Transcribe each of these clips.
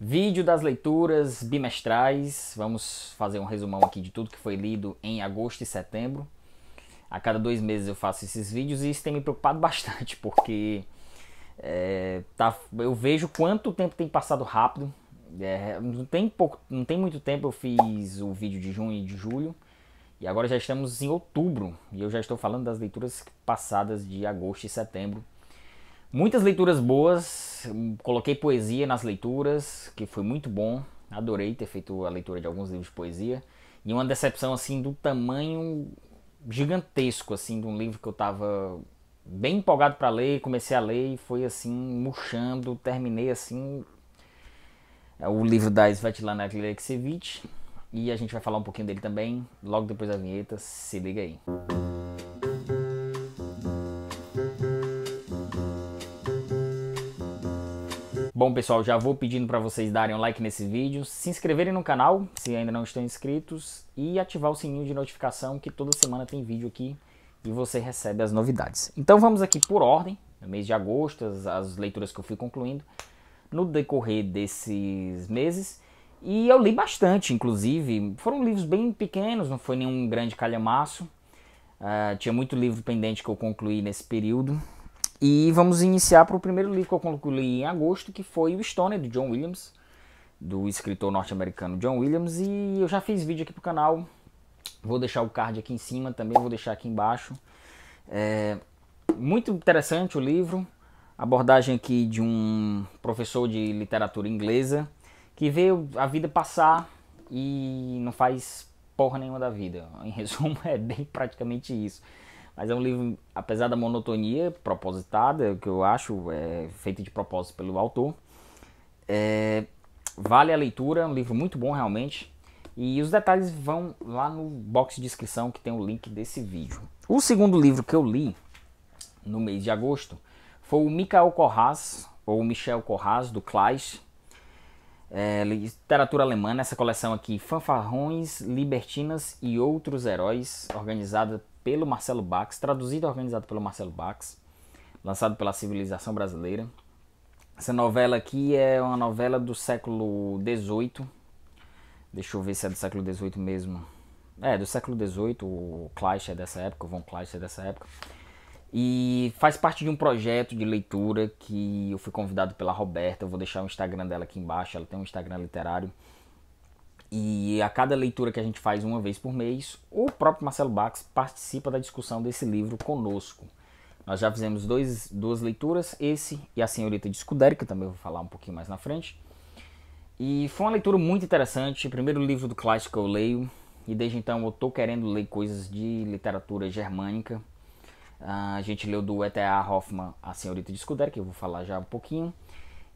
Vídeo das leituras bimestrais. Vamos fazer um resumão aqui de tudo que foi lido em agosto e setembro. A cada dois meses eu faço esses vídeos e isso tem me preocupado bastante, porque é, tá, eu vejo quanto tempo tem passado rápido. É, não, tem pouco, não tem muito tempo eu fiz o vídeo de junho e de julho. E agora já estamos em outubro e eu já estou falando das leituras passadas de agosto e setembro. Muitas leituras boas, coloquei poesia nas leituras, que foi muito bom. Adorei ter feito a leitura de alguns livros de poesia. E uma decepção assim do tamanho gigantesco assim de um livro que eu estava bem empolgado para ler, comecei a ler e foi assim murchando, terminei assim é, o livro da Svetlana Alexievich e a gente vai falar um pouquinho dele também logo depois da vinheta. Se liga aí. Música Bom, pessoal, já vou pedindo para vocês darem um like nesse vídeo, se inscreverem no canal, se ainda não estão inscritos, e ativar o sininho de notificação, que toda semana tem vídeo aqui e você recebe as novidades. Então vamos aqui por ordem, no mês de agosto, as, as leituras que eu fui concluindo, no decorrer desses meses. E eu li bastante, inclusive. Foram livros bem pequenos, não foi nenhum grande calhamaço. Uh, tinha muito livro pendente que eu concluí nesse período. E vamos iniciar para o primeiro livro que eu concluí em agosto, que foi o Stoner, do John Williams, do escritor norte-americano John Williams. E eu já fiz vídeo aqui para o canal, vou deixar o card aqui em cima também, vou deixar aqui embaixo. É muito interessante o livro, abordagem aqui de um professor de literatura inglesa, que veio a vida passar e não faz porra nenhuma da vida. Em resumo, é bem praticamente isso. Mas é um livro, apesar da monotonia propositada, que eu acho é, feita de propósito pelo autor, é, vale a leitura, é um livro muito bom realmente. E os detalhes vão lá no box de descrição que tem o link desse vídeo. O segundo livro que eu li no mês de agosto foi o Michael Corras, ou Michel Corras, do Kleist. É, literatura alemã, essa coleção aqui, Fanfarrões, Libertinas e Outros Heróis, organizada pelo Marcelo Bax, traduzido e organizado pelo Marcelo Bax, lançado pela Civilização Brasileira. Essa novela aqui é uma novela do século XVIII. Deixa eu ver se é do século XVIII mesmo. É, do século XVIII, o Kleist é dessa época, o Von Kleist é dessa época. E faz parte de um projeto de leitura que eu fui convidado pela Roberta. Eu vou deixar o Instagram dela aqui embaixo. Ela tem um Instagram literário e a cada leitura que a gente faz uma vez por mês, o próprio Marcelo Bax participa da discussão desse livro conosco. Nós já fizemos dois, duas leituras, esse e a Senhorita de Scuderi, que eu também vou falar um pouquinho mais na frente. E foi uma leitura muito interessante, primeiro livro do clássico que eu leio, e desde então eu estou querendo ler coisas de literatura germânica. Ah, a gente leu do E.T.A. Hoffmann A Senhorita de Scuderi, que eu vou falar já um pouquinho.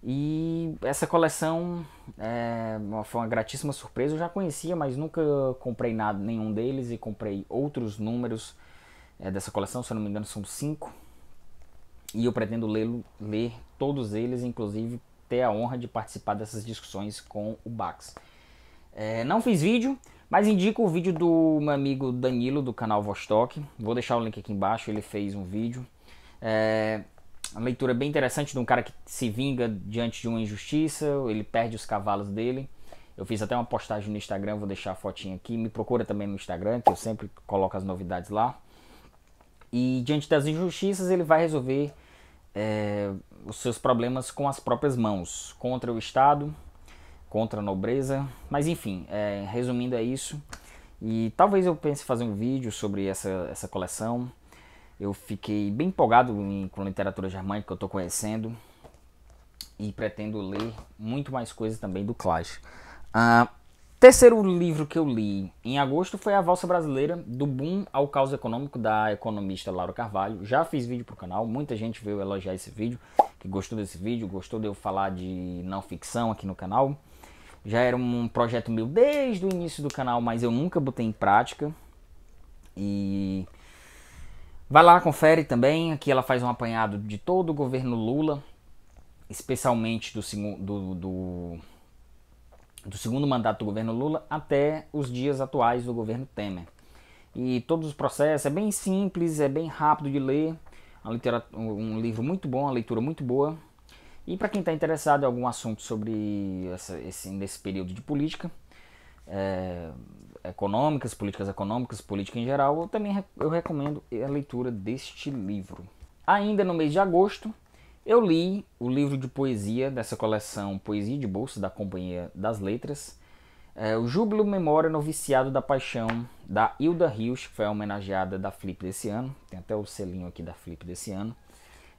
E essa coleção é, foi uma gratíssima surpresa. Eu já conhecia, mas nunca comprei nada, nenhum deles e comprei outros números é, dessa coleção. Se eu não me engano, são cinco. E eu pretendo ler todos eles, inclusive ter a honra de participar dessas discussões com o Bax. É, não fiz vídeo, mas indico o vídeo do meu amigo Danilo do canal Vostok. Vou deixar o link aqui embaixo. Ele fez um vídeo. É, uma leitura é bem interessante de um cara que se vinga diante de uma injustiça, ele perde os cavalos dele. Eu fiz até uma postagem no Instagram, vou deixar a fotinha aqui. Me procura também no Instagram, que eu sempre coloco as novidades lá. E diante das injustiças, ele vai resolver é, os seus problemas com as próprias mãos, contra o Estado, contra a nobreza. Mas enfim, é, resumindo, é isso. E talvez eu pense fazer um vídeo sobre essa, essa coleção. Eu fiquei bem empolgado em, com literatura germânica que eu estou conhecendo e pretendo ler muito mais coisas também do Clash. Uh, terceiro livro que eu li em agosto foi A Valsa Brasileira, do Boom ao Caos Econômico, da economista Laura Carvalho. Já fiz vídeo pro canal, muita gente veio elogiar esse vídeo, que gostou desse vídeo, gostou de eu falar de não ficção aqui no canal. Já era um projeto meu desde o início do canal, mas eu nunca botei em prática. E Vai lá, confere também. Aqui ela faz um apanhado de todo o governo Lula, especialmente do, do, do, do segundo mandato do governo Lula até os dias atuais do governo Temer. E todos os processos é bem simples, é bem rápido de ler. Um livro muito bom, uma leitura muito boa. E para quem está interessado em algum assunto sobre essa, esse, nesse período de política, é, econômicas, políticas econômicas, política em geral, eu também eu recomendo a leitura deste livro. Ainda no mês de agosto, eu li o livro de poesia dessa coleção Poesia de Bolsa da Companhia das Letras, é, o Júbilo Memória Noviciado da Paixão, da Hilda Rios, que foi homenageada da Flip desse ano, tem até o selinho aqui da Flip desse ano.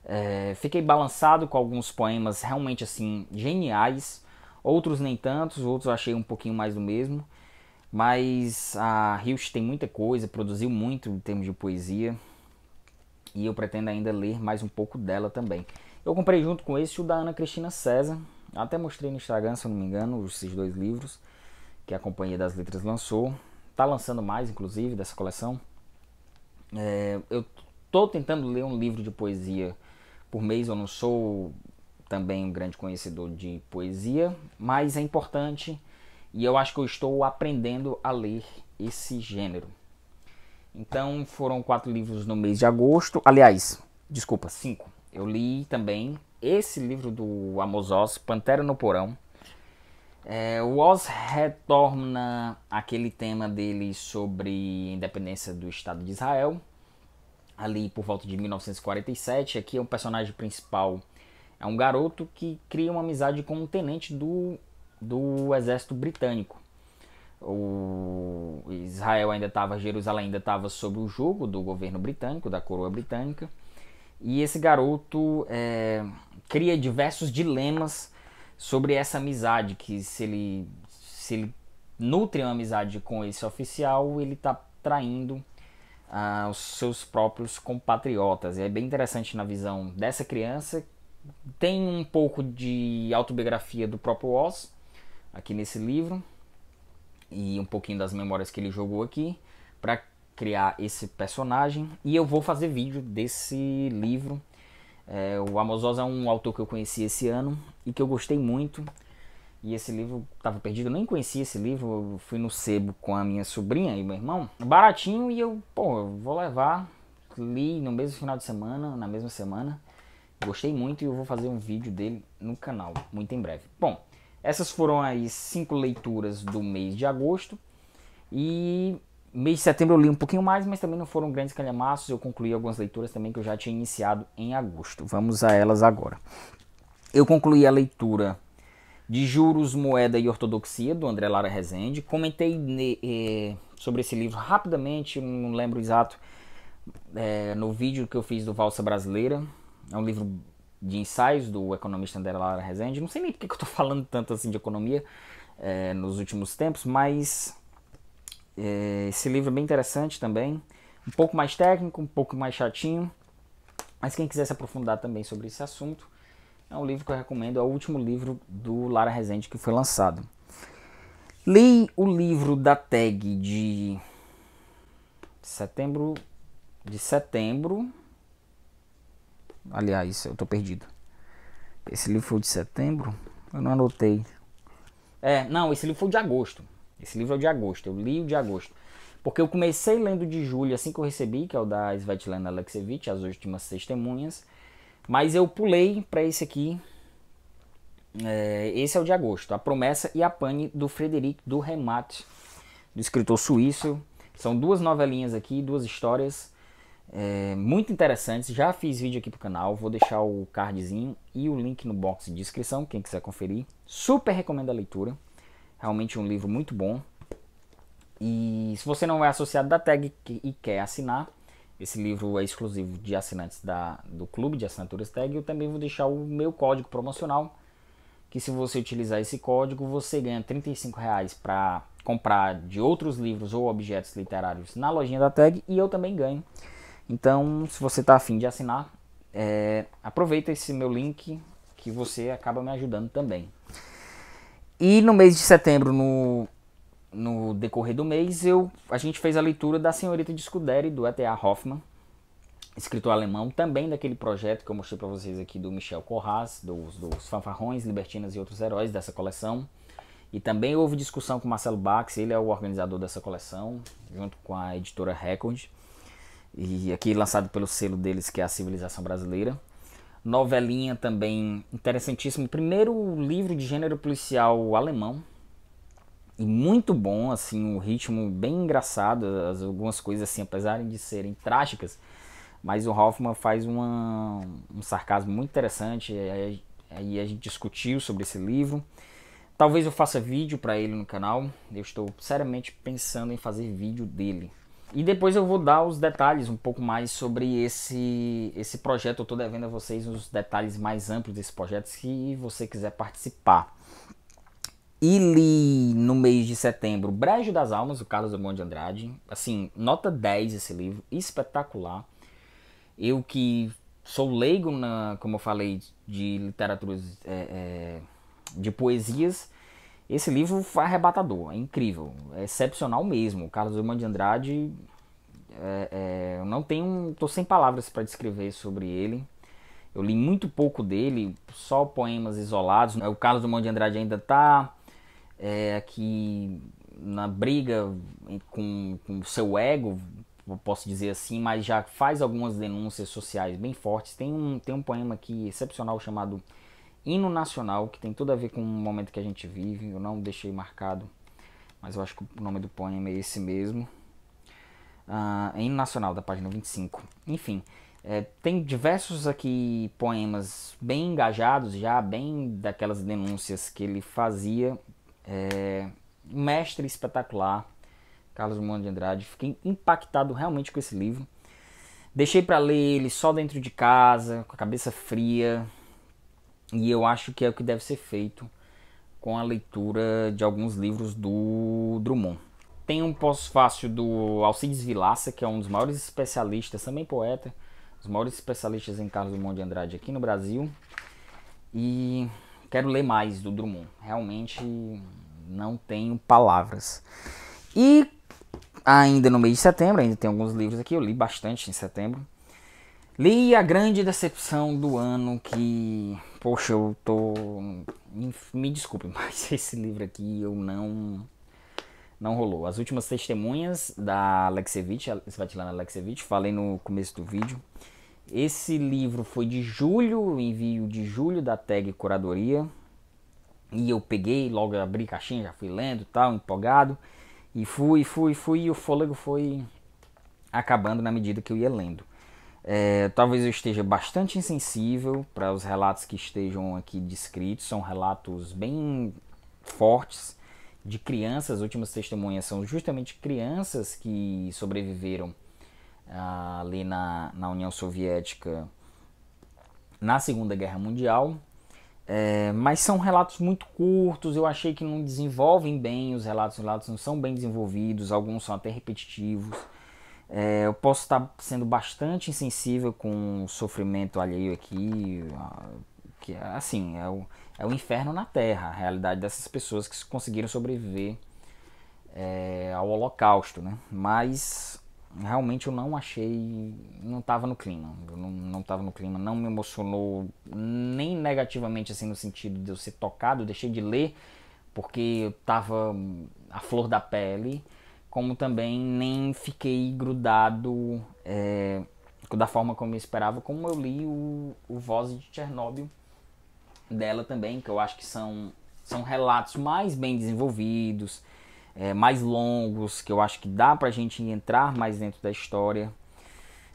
É, fiquei balançado com alguns poemas realmente assim geniais Outros nem tantos, outros eu achei um pouquinho mais do mesmo. Mas a Hilst tem muita coisa, produziu muito em termos de poesia. E eu pretendo ainda ler mais um pouco dela também. Eu comprei junto com esse o da Ana Cristina César. Até mostrei no Instagram, se eu não me engano, esses dois livros que a Companhia das Letras lançou. Tá lançando mais, inclusive, dessa coleção. É, eu tô tentando ler um livro de poesia por mês, eu não sou também um grande conhecedor de poesia, mas é importante e eu acho que eu estou aprendendo a ler esse gênero. Então foram quatro livros no mês de agosto, aliás, desculpa, cinco. Eu li também esse livro do Amos Oz, Pantera no Porão. É, o Oz retorna aquele tema dele sobre independência do Estado de Israel, ali por volta de 1947. Aqui é um personagem principal é um garoto que cria uma amizade com um tenente do, do exército britânico. O Israel ainda estava, Jerusalém ainda estava sob o jugo do governo britânico, da coroa britânica. E esse garoto é, cria diversos dilemas sobre essa amizade, que se ele, se ele nutre uma amizade com esse oficial, ele está traindo ah, os seus próprios compatriotas. E é bem interessante na visão dessa criança tem um pouco de autobiografia do próprio Oz aqui nesse livro e um pouquinho das memórias que ele jogou aqui para criar esse personagem. E eu vou fazer vídeo desse livro. É, o Amos Oz é um autor que eu conheci esse ano e que eu gostei muito. E esse livro estava perdido, eu nem conhecia esse livro. Eu fui no sebo com a minha sobrinha e meu irmão, baratinho, e eu, pô, eu vou levar. Li no mesmo final de semana, na mesma semana. Gostei muito e eu vou fazer um vídeo dele no canal, muito em breve. Bom, essas foram as cinco leituras do mês de agosto. E mês de setembro eu li um pouquinho mais, mas também não foram grandes calhamaços. Eu concluí algumas leituras também que eu já tinha iniciado em agosto. Vamos a elas agora. Eu concluí a leitura de Juros, Moeda e Ortodoxia, do André Lara Rezende. Comentei eh, sobre esse livro rapidamente, não lembro exato, eh, no vídeo que eu fiz do Valsa Brasileira, é um livro de ensaios do economista André Lara Rezende. Não sei nem porque que eu estou falando tanto assim de economia é, nos últimos tempos, mas é, esse livro é bem interessante também. Um pouco mais técnico, um pouco mais chatinho. Mas quem quiser se aprofundar também sobre esse assunto, é um livro que eu recomendo. É o último livro do Lara Rezende que foi lançado. Li o livro da tag de setembro de setembro Aliás, eu tô perdido. Esse livro foi de setembro? Eu não anotei. É, não, esse livro foi de agosto. Esse livro é de agosto, eu li o de agosto. Porque eu comecei lendo de julho, assim que eu recebi, que é o da Svetlana Alexevich, As Últimas Testemunhas. Mas eu pulei para esse aqui. É, esse é o de agosto. A Promessa e a Pane, do Frederic do Remat, do escritor suíço. São duas novelinhas aqui, duas histórias é, muito interessantes. Já fiz vídeo aqui pro canal, vou deixar o cardzinho e o link no box de descrição, quem quiser conferir. Super recomendo a leitura, realmente um livro muito bom. E se você não é associado da tag e quer assinar, esse livro é exclusivo de assinantes da, do clube de assinaturas tag. Eu também vou deixar o meu código promocional, que se você utilizar esse código, você ganha R$ para comprar de outros livros ou objetos literários na lojinha da tag e eu também ganho então, se você está afim de assinar, é, aproveita esse meu link que você acaba me ajudando também. E no mês de setembro, no, no decorrer do mês, eu, a gente fez a leitura da Senhorita de Scuderi, do E.T.A. Hoffman, escritor alemão, também daquele projeto que eu mostrei para vocês aqui do Michel Corras, dos, dos Fanfarrões, Libertinas e Outros Heróis dessa coleção. E também houve discussão com Marcelo Bax, ele é o organizador dessa coleção, junto com a editora Record e aqui lançado pelo selo deles que é a Civilização Brasileira. Novelinha também interessantíssimo, primeiro livro de gênero policial alemão e muito bom, assim, o um ritmo bem engraçado, as, algumas coisas assim, apesar de serem trágicas, mas o Hoffman faz uma, um sarcasmo muito interessante. Aí, a gente discutiu sobre esse livro. Talvez eu faça vídeo para ele no canal. Eu estou seriamente pensando em fazer vídeo dele. E depois eu vou dar os detalhes um pouco mais sobre esse, esse projeto. Eu estou devendo a vocês os detalhes mais amplos desse projeto, se você quiser participar. E li no mês de setembro Brejo das Almas, do Carlos Drummond de Andrade. Assim, nota 10 esse livro, espetacular. Eu que sou leigo, na, como eu falei, de literaturas, é, é, de poesias, esse livro foi arrebatador, é incrível, é excepcional mesmo. O Carlos Drummond de Andrade, é, é, não tenho, tô sem palavras para descrever sobre ele. Eu li muito pouco dele, só poemas isolados. O Carlos Drummond de Andrade ainda está é, aqui na briga com o seu ego, posso dizer assim, mas já faz algumas denúncias sociais bem fortes. Tem um, tem um poema aqui excepcional chamado hino nacional, que tem tudo a ver com o momento que a gente vive. Eu não deixei marcado, mas eu acho que o nome do poema é esse mesmo. Ah, hino nacional, da página 25. Enfim, é, tem diversos aqui poemas bem engajados, já bem daquelas denúncias que ele fazia. É, mestre espetacular, Carlos Mundo de Andrade. Fiquei impactado realmente com esse livro. Deixei para ler ele só dentro de casa, com a cabeça fria, e eu acho que é o que deve ser feito com a leitura de alguns livros do Drummond. Tem um pós-fácil do Alcides Vilaça, que é um dos maiores especialistas, também poeta, os maiores especialistas em Carlos Drummond de Andrade aqui no Brasil. E quero ler mais do Drummond. Realmente não tenho palavras. E ainda no mês de setembro, ainda tem alguns livros aqui, eu li bastante em setembro. Li A Grande Decepção do Ano, que Poxa, eu tô. Hum, me desculpe, mas esse livro aqui eu não. Não rolou. As últimas testemunhas da Alexevich, Svetlana Alexevich, falei no começo do vídeo. Esse livro foi de julho, envio de julho da tag Curadoria. E eu peguei, logo abri caixinha, já fui lendo tal, empolgado. E fui, fui, fui, e o fôlego foi acabando na medida que eu ia lendo. É, talvez eu esteja bastante insensível para os relatos que estejam aqui descritos, são relatos bem fortes de crianças. As últimas testemunhas são justamente crianças que sobreviveram ah, ali na, na União Soviética na Segunda Guerra Mundial. É, mas são relatos muito curtos, eu achei que não desenvolvem bem os relatos, os relatos não são bem desenvolvidos, alguns são até repetitivos. É, eu posso estar sendo bastante insensível com o sofrimento alheio aqui, que assim, é o, é o inferno na Terra, a realidade dessas pessoas que conseguiram sobreviver é, ao Holocausto, né? Mas realmente eu não achei, não estava no clima, eu não, não no clima, não me emocionou nem negativamente assim no sentido de eu ser tocado, eu deixei de ler porque eu estava a flor da pele, como também nem fiquei grudado é, da forma como eu esperava, como eu li o, o Voz de Chernobyl dela também, que eu acho que são, são relatos mais bem desenvolvidos, é, mais longos, que eu acho que dá pra gente entrar mais dentro da história,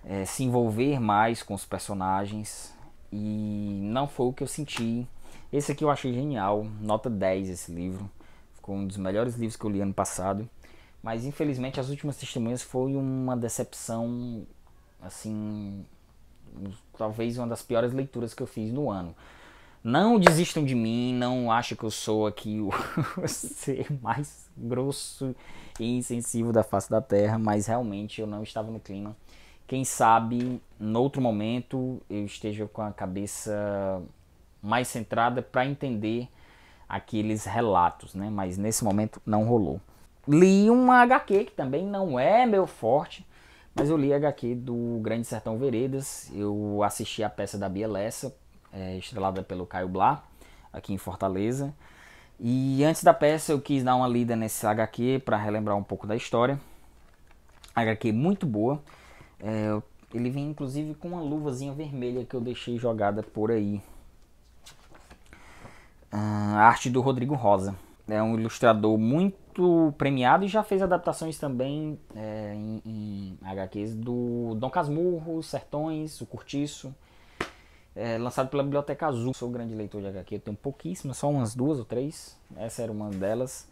é, se envolver mais com os personagens, e não foi o que eu senti. Esse aqui eu achei genial, nota 10 esse livro, ficou um dos melhores livros que eu li ano passado. Mas infelizmente as últimas testemunhas foi uma decepção, assim, talvez uma das piores leituras que eu fiz no ano. Não desistam de mim, não acho que eu sou aqui o ser mais grosso e insensível da face da terra, mas realmente eu não estava no clima. Quem sabe, outro momento, eu esteja com a cabeça mais centrada para entender aqueles relatos, né? Mas nesse momento não rolou li uma HQ que também não é meu forte, mas eu li a HQ do Grande Sertão Veredas. Eu assisti a peça da Bia Lessa, é, estrelada pelo Caio Blá, aqui em Fortaleza. E antes da peça eu quis dar uma lida nesse HQ para relembrar um pouco da história. HQ muito boa. É, ele vem inclusive com uma luvazinha vermelha que eu deixei jogada por aí. Ah, arte do Rodrigo Rosa é um ilustrador muito premiado e já fez adaptações também é, em, em, HQs do Dom Casmurro, Sertões, O Curtiço, é, lançado pela Biblioteca Azul. Eu sou grande leitor de HQ, eu tenho pouquíssimas, só umas duas ou três, essa era uma delas.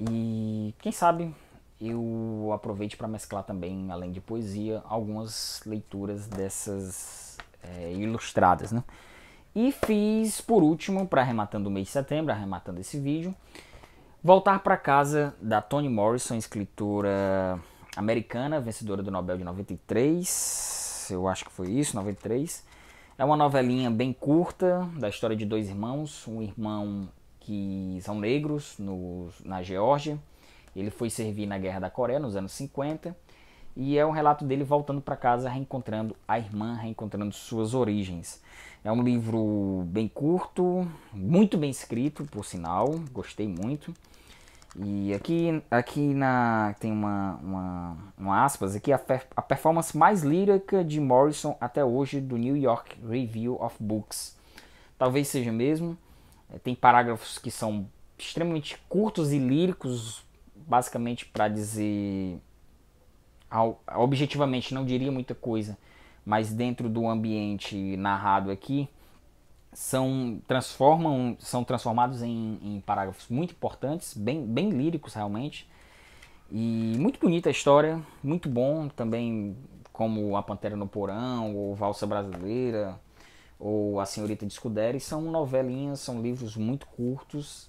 E quem sabe eu aproveite para mesclar também, além de poesia, algumas leituras dessas é, ilustradas, né? E fiz, por último, para arrematando o mês de setembro, arrematando esse vídeo, Voltar para Casa, da Toni Morrison, escritora americana, vencedora do Nobel de 93, eu acho que foi isso, 93. É uma novelinha bem curta, da história de dois irmãos, um irmão que são negros no, na Geórgia, ele foi servir na Guerra da Coreia nos anos 50, e é um relato dele voltando para casa, reencontrando a irmã, reencontrando suas origens. É um livro bem curto, muito bem escrito, por sinal, gostei muito. E aqui, aqui na, tem uma, uma, uma aspas aqui, a, a performance mais lírica de Morrison até hoje do New York Review of Books. Talvez seja mesmo. É, tem parágrafos que são extremamente curtos e líricos, basicamente para dizer objetivamente não diria muita coisa, mas dentro do ambiente narrado aqui, são, transformam, são transformados em, em parágrafos muito importantes, bem, bem líricos realmente. E muito bonita a história, muito bom também, como A Pantera no Porão, ou Valsa Brasileira, ou A Senhorita de Scuderi, são novelinhas, são livros muito curtos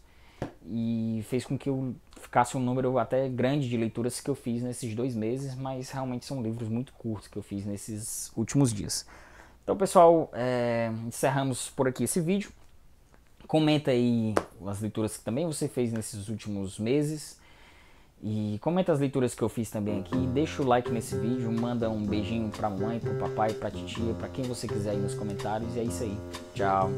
e fez com que eu ficasse um número até grande de leituras que eu fiz nesses dois meses, mas realmente são livros muito curtos que eu fiz nesses últimos dias. Então, pessoal, é, encerramos por aqui esse vídeo. Comenta aí as leituras que também você fez nesses últimos meses. E comenta as leituras que eu fiz também aqui, deixa o like nesse vídeo, manda um beijinho pra mãe, pro papai, pra titia, pra quem você quiser aí nos comentários. E é isso aí. Tchau.